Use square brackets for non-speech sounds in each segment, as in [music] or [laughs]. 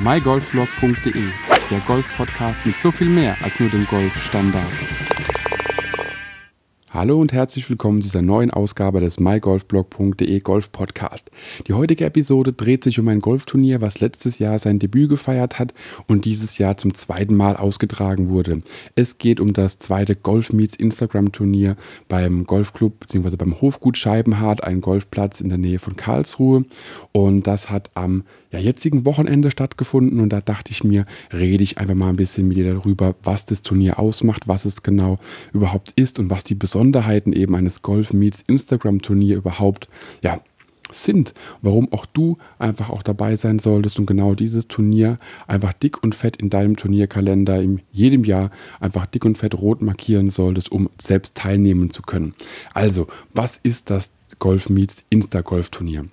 mygolfblog.de, der Golf-Podcast mit so viel mehr als nur dem Golfstandard. Hallo und herzlich willkommen zu dieser neuen Ausgabe des mygolfblog.de Golf Podcast. Die heutige Episode dreht sich um ein Golfturnier, was letztes Jahr sein Debüt gefeiert hat und dieses Jahr zum zweiten Mal ausgetragen wurde. Es geht um das zweite Golf Meets Instagram Turnier beim Golfclub bzw. beim Hofgut Scheibenhardt, ein Golfplatz in der Nähe von Karlsruhe und das hat am ja, jetzigen Wochenende stattgefunden und da dachte ich mir, rede ich einfach mal ein bisschen mit dir darüber, was das Turnier ausmacht, was es genau überhaupt ist und was die Besonderheit Besonderheiten eben eines Golf Meets Instagram Turnier überhaupt, ja, sind, warum auch du einfach auch dabei sein solltest und genau dieses Turnier einfach dick und fett in deinem Turnierkalender in jedem Jahr einfach dick und fett rot markieren solltest, um selbst teilnehmen zu können. Also, was ist das Golf Meets Instagolf Turnier?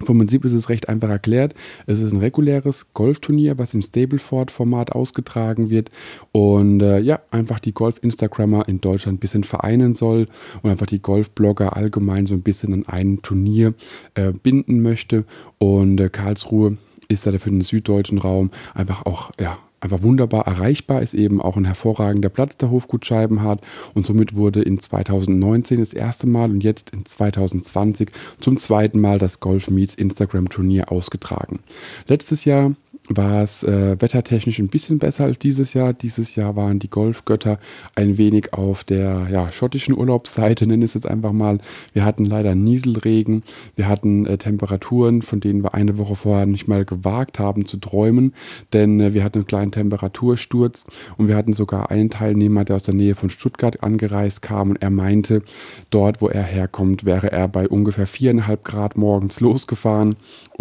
Vom Prinzip ist es recht einfach erklärt. Es ist ein reguläres Golfturnier, was im Stableford-Format ausgetragen wird und äh, ja, einfach die Golf-Instagrammer in Deutschland ein bisschen vereinen soll und einfach die Golf-Blogger allgemein so ein bisschen an ein Turnier äh, binden möchte. Und äh, Karlsruhe ist da für den süddeutschen Raum einfach auch ja, einfach wunderbar erreichbar, ist eben auch ein hervorragender Platz der Hofgut Scheibenhardt und somit wurde in 2019 das erste Mal und jetzt in 2020 zum zweiten Mal das Golf Meets Instagram Turnier ausgetragen. Letztes Jahr war es äh, wettertechnisch ein bisschen besser als dieses Jahr. Dieses Jahr waren die Golfgötter ein wenig auf der ja, schottischen Urlaubsseite, nenne es jetzt einfach mal. Wir hatten leider Nieselregen, wir hatten äh, Temperaturen, von denen wir eine Woche vorher nicht mal gewagt haben zu träumen, denn äh, wir hatten einen kleinen Temperatursturz und wir hatten sogar einen Teilnehmer, der aus der Nähe von Stuttgart angereist kam und er meinte, dort, wo er herkommt, wäre er bei ungefähr viereinhalb Grad morgens [laughs] losgefahren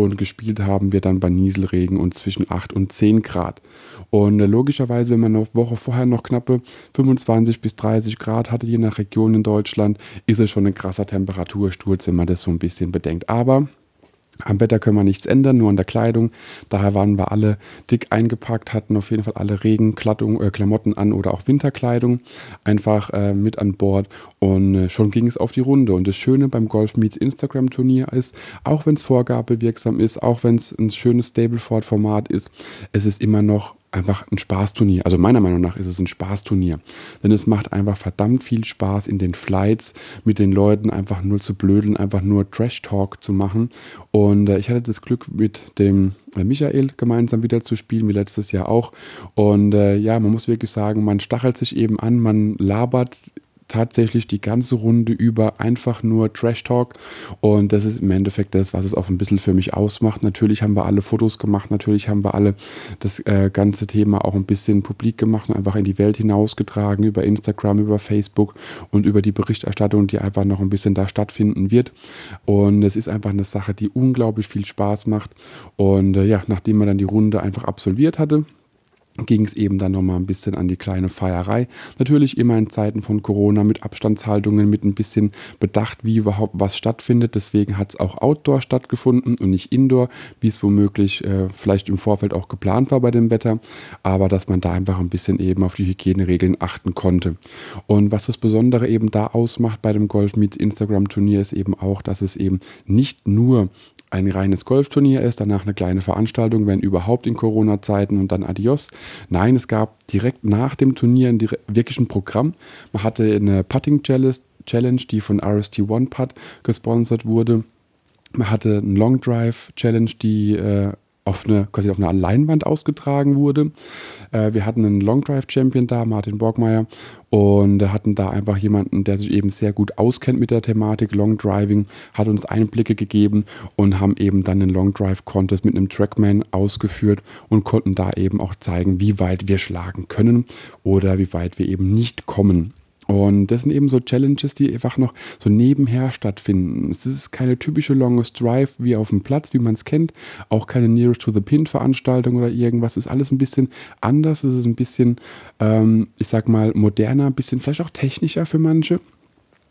und gespielt haben wir dann bei Nieselregen und zwischen 8 und 10 Grad. Und äh, logischerweise, wenn man eine Woche vorher noch knappe 25 bis 30 Grad hatte, je nach Region in Deutschland, ist es schon ein krasser Temperatursturz, wenn man das so ein bisschen bedenkt. Aber am Wetter können wir nichts ändern, nur an der Kleidung. Daher waren wir alle dick eingepackt, hatten auf jeden Fall alle Regenklattung, äh, Klamotten an oder auch Winterkleidung einfach äh, mit an Bord und äh, schon ging es auf die Runde. Und das Schöne beim Golf Meets Instagram Turnier ist, auch wenn es vorgabewirksam ist, auch wenn es ein schönes Stableford-Format ist, es ist immer noch einfach ein Spaßturnier. Also meiner Meinung nach ist es ein Spaßturnier. Denn es macht einfach verdammt viel Spaß, in den Flights mit den Leuten einfach nur zu blödeln, einfach nur Trash-Talk zu machen. Und äh, ich hatte das Glück, mit dem äh, Michael gemeinsam wieder zu spielen, wie letztes Jahr auch. Und äh, ja, man muss wirklich sagen, man stachelt sich eben an, man labert tatsächlich die ganze Runde über einfach nur Trash Talk. Und das ist im Endeffekt das, was es auch ein bisschen für mich ausmacht. Natürlich haben wir alle Fotos gemacht, natürlich haben wir alle das äh, ganze Thema auch ein bisschen publik gemacht und einfach in die Welt hinausgetragen über Instagram, über Facebook und über die Berichterstattung, die einfach noch ein bisschen da stattfinden wird. Und es ist einfach eine Sache, die unglaublich viel Spaß macht. Und äh, ja, nachdem man dann die Runde einfach absolviert hatte, ging es eben dann nochmal ein bisschen an die kleine Feierei. Natürlich immer in Zeiten von Corona mit Abstandshaltungen, mit ein bisschen Bedacht, wie überhaupt was stattfindet. Deswegen hat es auch outdoor stattgefunden und nicht indoor, wie es womöglich äh, vielleicht im Vorfeld auch geplant war bei dem Wetter. Aber dass man da einfach ein bisschen eben auf die Hygieneregeln achten konnte. Und was das Besondere eben da ausmacht bei dem Golf Meets Instagram Turnier ist eben auch, dass es eben nicht nur ein reines Golfturnier ist, danach eine kleine Veranstaltung, wenn überhaupt in Corona-Zeiten und dann Adios. Nein, es gab direkt nach dem Turnier ein wirklich ein Programm. Man hatte eine Putting Challenge, die von RST One Putt gesponsert wurde. Man hatte einen Long Drive Challenge, die äh, auf eine, quasi auf einer Leinwand ausgetragen wurde. Äh, wir hatten einen Long Drive Champion da, Martin Borgmeier, und hatten da einfach jemanden, der sich eben sehr gut auskennt mit der Thematik Long Driving, hat uns Einblicke gegeben und haben eben dann den Long Drive Contest mit einem Trackman ausgeführt und konnten da eben auch zeigen, wie weit wir schlagen können oder wie weit wir eben nicht kommen. Und das sind eben so Challenges, die einfach noch so nebenher stattfinden. Es ist keine typische Longest Drive wie auf dem Platz, wie man es kennt. Auch keine Nearest to the Pin Veranstaltung oder irgendwas. Es ist alles ein bisschen anders. Es ist ein bisschen, ähm, ich sag mal, moderner, ein bisschen vielleicht auch technischer für manche.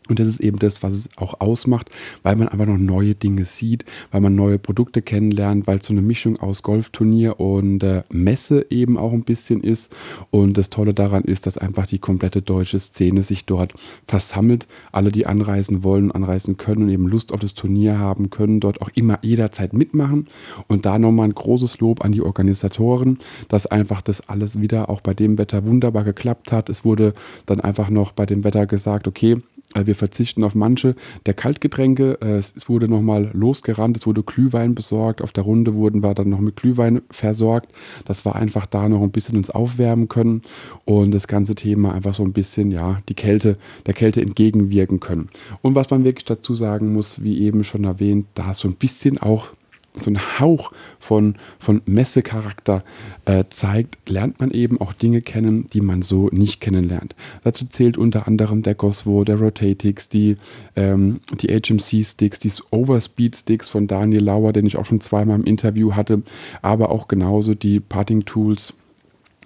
Und das ist eben das, was es auch ausmacht, weil man einfach noch neue Dinge sieht, weil man neue Produkte kennenlernt, weil es so eine Mischung aus Golfturnier und äh, Messe eben auch ein bisschen ist. Und das Tolle daran ist, dass einfach die komplette deutsche Szene sich dort versammelt. Alle, die anreisen wollen, anreisen können und eben Lust auf das Turnier haben, können dort auch immer jederzeit mitmachen. Und da nochmal ein großes Lob an die Organisatoren, dass einfach das alles wieder auch bei dem Wetter wunderbar geklappt hat. Es wurde dann einfach noch bei dem Wetter gesagt, okay, also wir verzichten auf manche der Kaltgetränke. Äh, es wurde nochmal losgerannt, es wurde Glühwein besorgt. Auf der Runde wurden wir dann noch mit Glühwein versorgt, dass wir einfach da noch ein bisschen uns aufwärmen können und das ganze Thema einfach so ein bisschen, ja, die Kälte, der Kälte entgegenwirken können. Und was man wirklich dazu sagen muss, wie eben schon erwähnt, da so ein bisschen auch so einen Hauch von, von Messecharakter äh, zeigt, lernt man eben auch Dinge kennen, die man so nicht kennenlernt. Dazu zählt unter anderem der Goswo, der Rotatix, die, ähm, die HMC-Sticks, die Overspeed-Sticks von Daniel Lauer, den ich auch schon zweimal im Interview hatte, aber auch genauso die Parting-Tools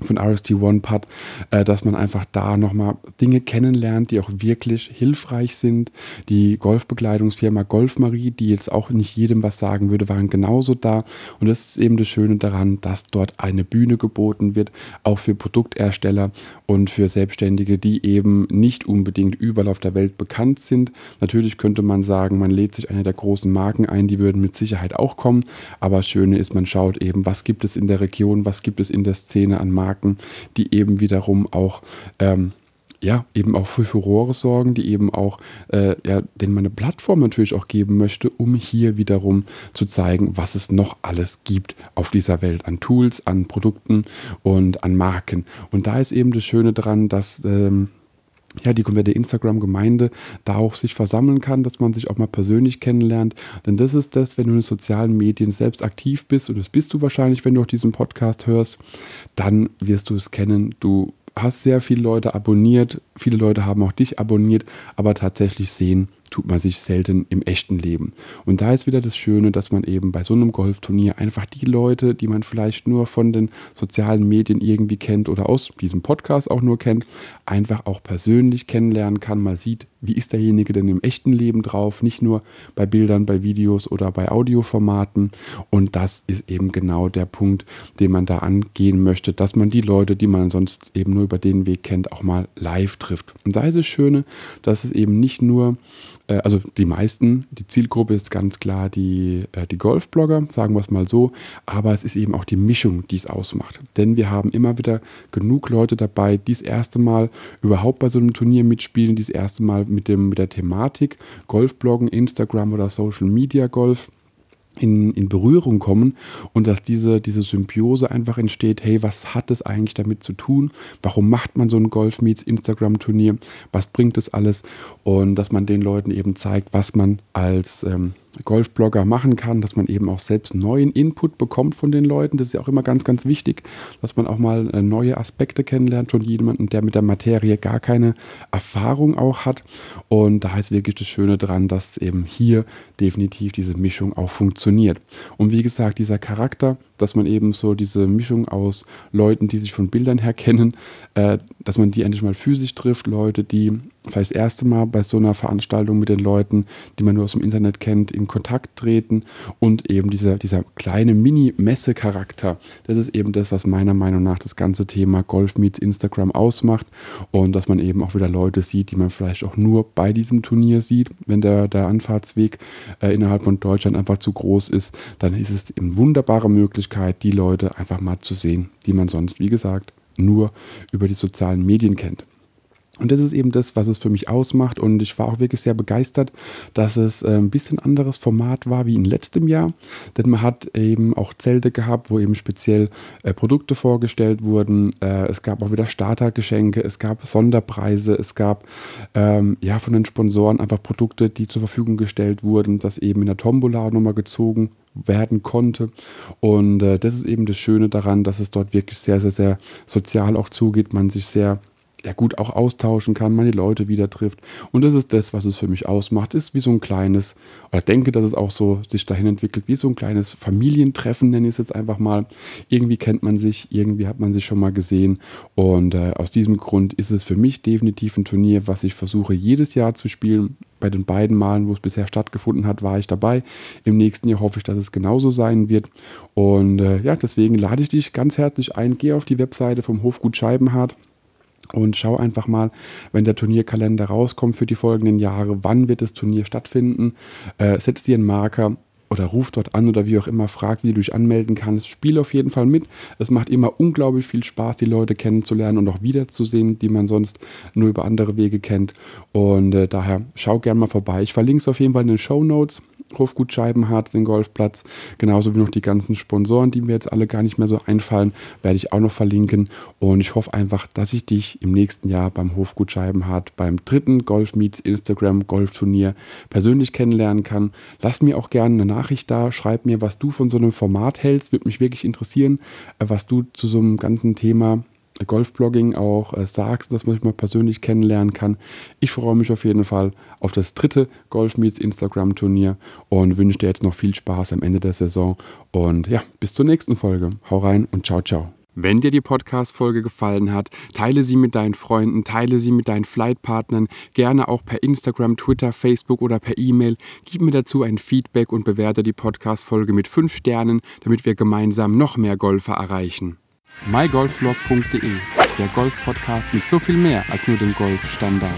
von RST-One-Pad, äh, dass man einfach da nochmal Dinge kennenlernt, die auch wirklich hilfreich sind. Die Golfbekleidungsfirma Golfmarie, die jetzt auch nicht jedem was sagen würde, waren genauso da. Und das ist eben das Schöne daran, dass dort eine Bühne geboten wird, auch für Produktersteller und für Selbstständige, die eben nicht unbedingt überall auf der Welt bekannt sind. Natürlich könnte man sagen, man lädt sich eine der großen Marken ein, die würden mit Sicherheit auch kommen. Aber das Schöne ist, man schaut eben, was gibt es in der Region, was gibt es in der Szene an Marken Marken, die eben wiederum auch ähm, ja, eben auch für Furore sorgen, die eben auch, äh, ja, denen meine Plattform natürlich auch geben möchte, um hier wiederum zu zeigen, was es noch alles gibt auf dieser Welt an Tools, an Produkten und an Marken. Und da ist eben das Schöne dran, dass ähm, ja, die komplette Instagram-Gemeinde da auch sich versammeln kann, dass man sich auch mal persönlich kennenlernt. Denn das ist das, wenn du in den sozialen Medien selbst aktiv bist, und das bist du wahrscheinlich, wenn du auch diesen Podcast hörst, dann wirst du es kennen. Du hast sehr viele Leute abonniert, Viele Leute haben auch dich abonniert, aber tatsächlich sehen tut man sich selten im echten Leben. Und da ist wieder das Schöne, dass man eben bei so einem Golfturnier einfach die Leute, die man vielleicht nur von den sozialen Medien irgendwie kennt oder aus diesem Podcast auch nur kennt, einfach auch persönlich kennenlernen kann. Man sieht, wie ist derjenige denn im echten Leben drauf, nicht nur bei Bildern, bei Videos oder bei Audioformaten. Und das ist eben genau der Punkt, den man da angehen möchte, dass man die Leute, die man sonst eben nur über den Weg kennt, auch mal live trifft. Und da ist es Schöne, dass es eben nicht nur, äh, also die meisten, die Zielgruppe ist ganz klar die, äh, die Golfblogger, sagen wir es mal so, aber es ist eben auch die Mischung, die es ausmacht. Denn wir haben immer wieder genug Leute dabei, die das erste Mal überhaupt bei so einem Turnier mitspielen, die das erste Mal mit, dem, mit der Thematik Golfbloggen, Instagram oder Social Media Golf in, in Berührung kommen und dass diese, diese Symbiose einfach entsteht, hey, was hat es eigentlich damit zu tun? Warum macht man so ein Golf Meets Instagram-Turnier? Was bringt das alles? Und dass man den Leuten eben zeigt, was man als ähm, Golfblogger machen kann, dass man eben auch selbst neuen Input bekommt von den Leuten. Das ist ja auch immer ganz, ganz wichtig, dass man auch mal äh, neue Aspekte kennenlernt von jemandem, der mit der Materie gar keine Erfahrung auch hat. Und da ist wirklich das Schöne dran, dass eben hier definitiv diese Mischung auch funktioniert funktioniert. Und wie gesagt, dieser Charakter, dass man eben so diese Mischung aus Leuten, die sich von Bildern her kennen, äh, dass man die endlich mal physisch trifft, Leute, die vielleicht das erste Mal bei so einer Veranstaltung mit den Leuten, die man nur aus dem Internet kennt, in Kontakt treten und eben dieser, dieser kleine Mini-Messe-Charakter. Das ist eben das, was meiner Meinung nach das ganze Thema Golf Meets Instagram ausmacht und dass man eben auch wieder Leute sieht, die man vielleicht auch nur bei diesem Turnier sieht. Wenn der, der Anfahrtsweg äh, innerhalb von Deutschland einfach zu groß ist, dann ist es eine wunderbare Möglichkeit, die Leute einfach mal zu sehen, die man sonst, wie gesagt, nur über die sozialen Medien kennt. Und das ist eben das, was es für mich ausmacht. Und ich war auch wirklich sehr begeistert, dass es äh, ein bisschen anderes Format war wie in letztem Jahr. Denn man hat eben auch Zelte gehabt, wo eben speziell äh, Produkte vorgestellt wurden. Äh, es gab auch wieder Startergeschenke, es gab Sonderpreise, es gab ähm, ja von den Sponsoren einfach Produkte, die zur Verfügung gestellt wurden, das eben in der Tombola nochmal gezogen werden konnte. Und äh, das ist eben das Schöne daran, dass es dort wirklich sehr, sehr, sehr sozial auch zugeht, man sich sehr ja gut auch austauschen kann, meine Leute wieder trifft. Und das ist das, was es für mich ausmacht. Ist wie so ein kleines, oder denke, dass es auch so sich dahin entwickelt, wie so ein kleines Familientreffen, nenne ich es jetzt einfach mal. Irgendwie kennt man sich, irgendwie hat man sich schon mal gesehen. Und äh, aus diesem Grund ist es für mich definitiv ein Turnier, was ich versuche jedes Jahr zu spielen. Bei den beiden Malen, wo es bisher stattgefunden hat, war ich dabei. Im nächsten Jahr hoffe ich, dass es genauso sein wird. Und äh, ja, deswegen lade ich dich ganz herzlich ein. Geh auf die Webseite vom Hofgut Scheibenhardt und schau einfach mal, wenn der Turnierkalender rauskommt für die folgenden Jahre, wann wird das Turnier stattfinden. Äh, setz dir einen Marker oder ruf dort an oder wie auch immer, frag, wie du dich anmelden kannst. Spiel auf jeden Fall mit. Es macht immer unglaublich viel Spaß, die Leute kennenzulernen und auch wiederzusehen, die man sonst nur über andere Wege kennt. Und äh, daher schau gerne mal vorbei. Ich verlinke es auf jeden Fall in den Show Notes. Hofgutscheiben hat, den Golfplatz, genauso wie noch die ganzen Sponsoren, die mir jetzt alle gar nicht mehr so einfallen, werde ich auch noch verlinken. Und ich hoffe einfach, dass ich dich im nächsten Jahr beim Hofgutscheiben hat, beim dritten Golf Meets Instagram Golfturnier persönlich kennenlernen kann. Lass mir auch gerne eine Nachricht da, schreib mir, was du von so einem Format hältst, würde mich wirklich interessieren, äh, was du zu so einem ganzen Thema Golfblogging auch äh, sagst, dass man sich mal persönlich kennenlernen kann. Ich freue mich auf jeden Fall auf das dritte Golfmeets Instagram Turnier und wünsche dir jetzt noch viel Spaß am Ende der Saison. Und ja, bis zur nächsten Folge. Hau rein und ciao, ciao. Wenn dir die Podcast-Folge gefallen hat, teile sie mit deinen Freunden, teile sie mit deinen Flightpartnern, gerne auch per Instagram, Twitter, Facebook oder per E-Mail. Gib mir dazu ein Feedback und bewerte die Podcast-Folge mit fünf Sternen, damit wir gemeinsam noch mehr Golfer erreichen mygolfblog.de, der Golf-Podcast mit so viel mehr als nur dem Golfstandard.